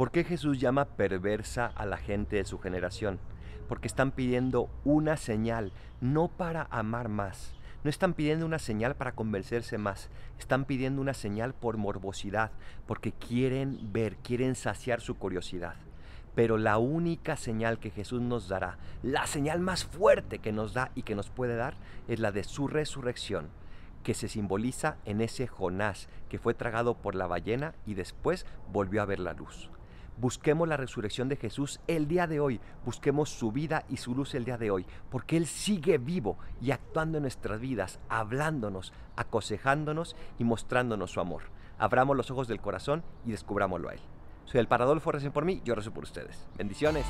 ¿Por qué Jesús llama perversa a la gente de su generación? Porque están pidiendo una señal, no para amar más. No están pidiendo una señal para convencerse más, están pidiendo una señal por morbosidad, porque quieren ver, quieren saciar su curiosidad. Pero la única señal que Jesús nos dará, la señal más fuerte que nos da y que nos puede dar, es la de su resurrección, que se simboliza en ese Jonás que fue tragado por la ballena y después volvió a ver la luz. Busquemos la resurrección de Jesús el día de hoy. Busquemos su vida y su luz el día de hoy. Porque Él sigue vivo y actuando en nuestras vidas, hablándonos, aconsejándonos y mostrándonos su amor. Abramos los ojos del corazón y descubrámoslo a Él. Soy el Paradolfo, recen por mí, yo rezo por ustedes. Bendiciones.